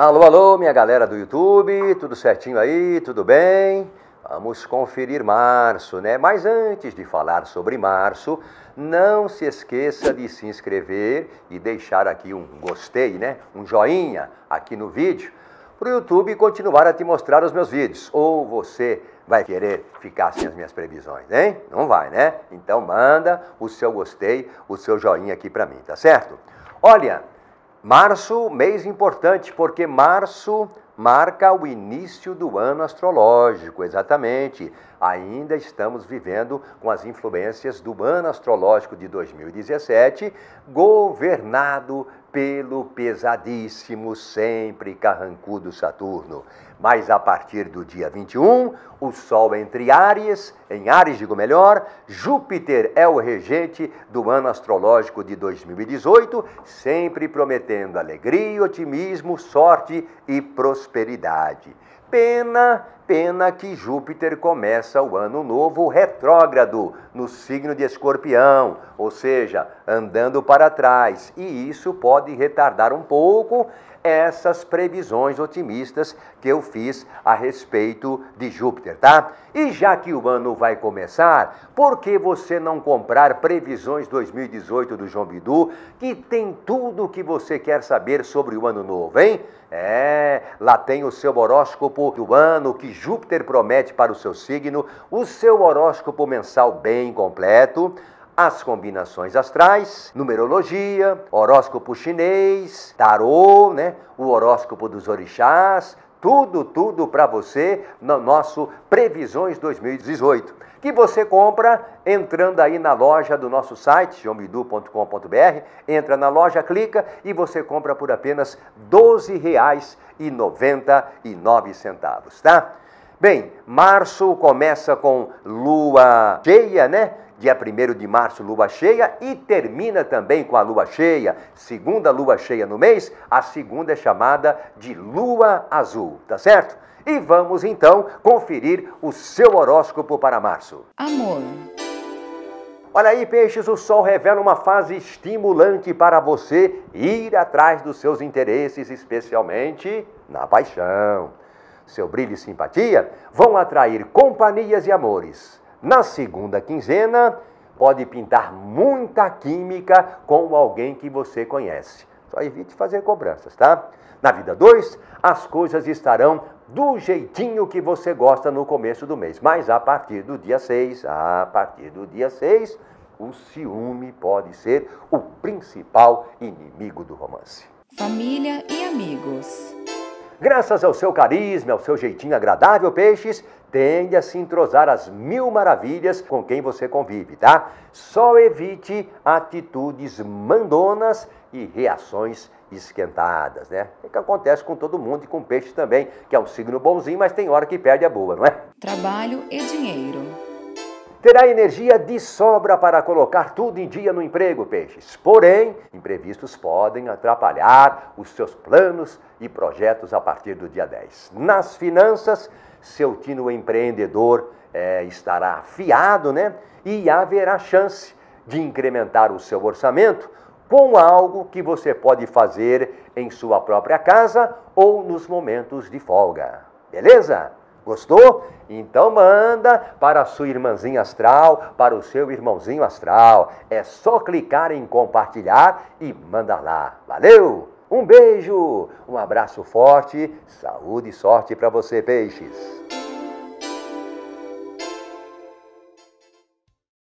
Alô, alô, minha galera do YouTube, tudo certinho aí? Tudo bem? Vamos conferir março, né? Mas antes de falar sobre março, não se esqueça de se inscrever e deixar aqui um gostei, né? Um joinha aqui no vídeo para o YouTube continuar a te mostrar os meus vídeos. Ou você vai querer ficar sem as minhas previsões, hein? Não vai, né? Então manda o seu gostei, o seu joinha aqui para mim, tá certo? Olha, Março, mês importante, porque março marca o início do ano astrológico, exatamente. Ainda estamos vivendo com as influências do ano astrológico de 2017, governado pelo pesadíssimo, sempre carrancudo Saturno. Mas a partir do dia 21, o Sol entre Áries, em Áries digo melhor, Júpiter é o regente do ano astrológico de 2018, sempre prometendo alegria, otimismo, sorte e prosperidade. Pena, pena que Júpiter começa o ano novo retrógrado no signo de Escorpião, ou seja, andando para trás, e isso pode retardar um pouco essas previsões otimistas que eu fiz a respeito de Júpiter, tá? E já que o ano vai começar, por que você não comprar Previsões 2018 do João Bidu, que tem tudo o que você quer saber sobre o ano novo, hein? É, lá tem o seu horóscopo horóscopo do ano que Júpiter promete para o seu signo, o seu horóscopo mensal bem completo, as combinações astrais, numerologia, horóscopo chinês, tarô, né? o horóscopo dos orixás, tudo, tudo para você no nosso Previsões 2018, que você compra entrando aí na loja do nosso site, jomidu.com.br, entra na loja, clica e você compra por apenas R$ 12,99, tá? Bem, março começa com lua cheia, né? Dia 1 de março, lua cheia, e termina também com a lua cheia. Segunda lua cheia no mês, a segunda é chamada de lua azul, tá certo? E vamos então conferir o seu horóscopo para março. Amor. Olha aí, peixes, o sol revela uma fase estimulante para você ir atrás dos seus interesses, especialmente na paixão seu brilho e simpatia vão atrair companhias e amores. Na segunda quinzena, pode pintar muita química com alguém que você conhece. Só evite fazer cobranças, tá? Na vida 2, as coisas estarão do jeitinho que você gosta no começo do mês. Mas a partir do dia 6, a partir do dia 6, o ciúme pode ser o principal inimigo do romance. Família e amigos. Graças ao seu carisma, ao seu jeitinho agradável, peixes, tende a se entrosar às mil maravilhas com quem você convive, tá? Só evite atitudes mandonas e reações esquentadas, né? É que acontece com todo mundo e com peixe também, que é um signo bonzinho, mas tem hora que perde a boa, não é? Trabalho e dinheiro. Terá energia de sobra para colocar tudo em dia no emprego, peixes. Porém, imprevistos podem atrapalhar os seus planos e projetos a partir do dia 10. Nas finanças, seu tino empreendedor é, estará afiado, né? E haverá chance de incrementar o seu orçamento com algo que você pode fazer em sua própria casa ou nos momentos de folga. Beleza? Gostou? Então manda para a sua irmãzinha astral, para o seu irmãozinho astral. É só clicar em compartilhar e manda lá. Valeu! Um beijo, um abraço forte, saúde e sorte para você, peixes.